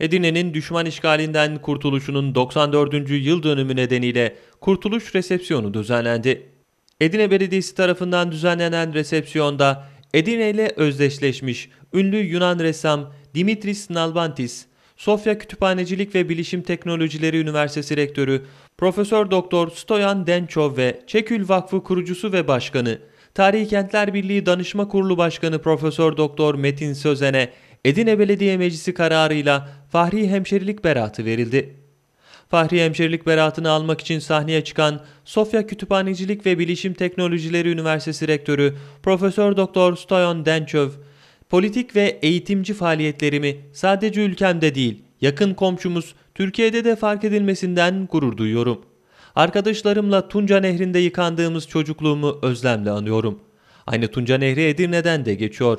Edirne'nin düşman işgalinden kurtuluşunun 94. yıl dönümü nedeniyle kurtuluş resepsiyonu düzenlendi. Edirne Belediyesi tarafından düzenlenen resepsiyonda Edirne ile özdeşleşmiş ünlü Yunan ressam Dimitris Nalbantis, Sofya Kütüphanecilik ve Bilişim Teknolojileri Üniversitesi Rektörü Profesör Doktor Stoyan Dençov ve Çekül Vakfı kurucusu ve başkanı Tarihi Kentler Birliği Danışma Kurulu Başkanı Profesör Doktor Metin Sözen'e Edine Belediye Meclisi kararıyla Fahri Hemşerilik Beratı verildi. Fahri Hemşerilik Beratı'nı almak için sahneye çıkan Sofya Kütüphanecilik ve Bilişim Teknolojileri Üniversitesi Rektörü Profesör Doktor Stoyan Dençöv, politik ve eğitimci faaliyetlerimi sadece ülkemde değil, yakın komşumuz Türkiye'de de fark edilmesinden gurur duyuyorum. Arkadaşlarımla Tunca Nehri'nde yıkandığımız çocukluğumu özlemle anıyorum. Aynı Tunca Nehri Edirne'den de geçiyor.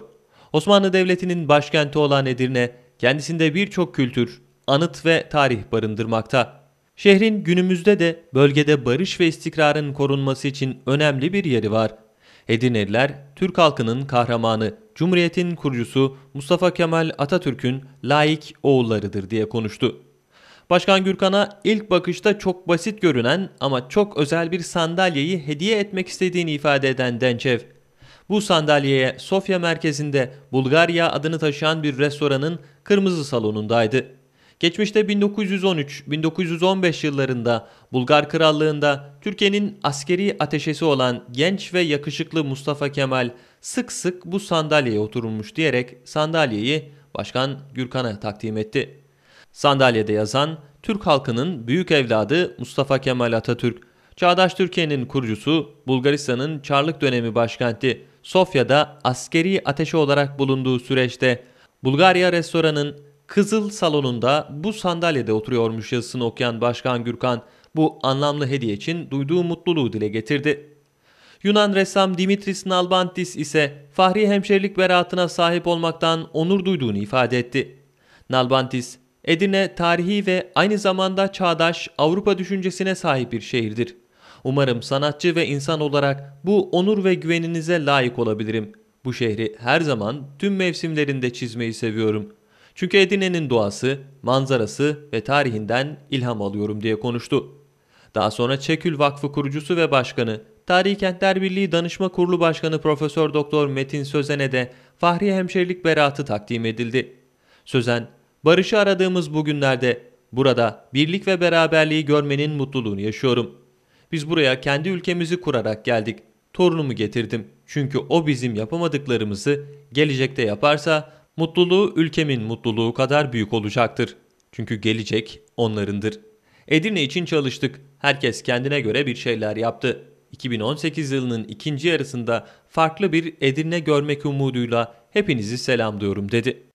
Osmanlı Devleti'nin başkenti olan Edirne, kendisinde birçok kültür, anıt ve tarih barındırmakta. Şehrin günümüzde de bölgede barış ve istikrarın korunması için önemli bir yeri var. Edirneliler, Türk halkının kahramanı, Cumhuriyet'in kurucusu Mustafa Kemal Atatürk'ün laik oğullarıdır diye konuştu. Başkan Gürkan'a ilk bakışta çok basit görünen ama çok özel bir sandalyeyi hediye etmek istediğini ifade eden Dençev, bu sandalyeye Sofya merkezinde Bulgarya adını taşıyan bir restoranın kırmızı salonundaydı. Geçmişte 1913-1915 yıllarında Bulgar Krallığı'nda Türkiye'nin askeri ateşesi olan genç ve yakışıklı Mustafa Kemal sık sık bu sandalyeye oturulmuş diyerek sandalyeyi Başkan Gürkan'a takdim etti. Sandalyede yazan Türk halkının büyük evladı Mustafa Kemal Atatürk, Çağdaş Türkiye'nin kurucusu, Bulgaristan'ın Çarlık dönemi başkenti, Sofya'da askeri ateşe olarak bulunduğu süreçte Bulgarya restoranın Kızıl Salonu'nda bu sandalyede oturuyormuş yazısını okuyan Başkan Gürkan bu anlamlı hediye için duyduğu mutluluğu dile getirdi. Yunan ressam Dimitris Nalbantis ise Fahri hemşerilik beraatına sahip olmaktan onur duyduğunu ifade etti. Nalbantis, Edirne tarihi ve aynı zamanda çağdaş Avrupa düşüncesine sahip bir şehirdir. Umarım sanatçı ve insan olarak bu onur ve güveninize layık olabilirim. Bu şehri her zaman tüm mevsimlerinde çizmeyi seviyorum. Çünkü Edirne'nin doğası, manzarası ve tarihinden ilham alıyorum diye konuştu. Daha sonra Çekül Vakfı kurucusu ve başkanı, Tarihi Kentler Birliği Danışma Kurulu Başkanı Profesör Doktor Metin Sözen'e de Fahri Hemşerilik Beratı takdim edildi. Sözen, barışı aradığımız bugünlerde burada birlik ve beraberliği görmenin mutluluğunu yaşıyorum.'' Biz buraya kendi ülkemizi kurarak geldik. Torunumu getirdim. Çünkü o bizim yapamadıklarımızı gelecekte yaparsa mutluluğu ülkemin mutluluğu kadar büyük olacaktır. Çünkü gelecek onlarındır. Edirne için çalıştık. Herkes kendine göre bir şeyler yaptı. 2018 yılının ikinci yarısında farklı bir Edirne görmek umuduyla hepinizi selamlıyorum dedi.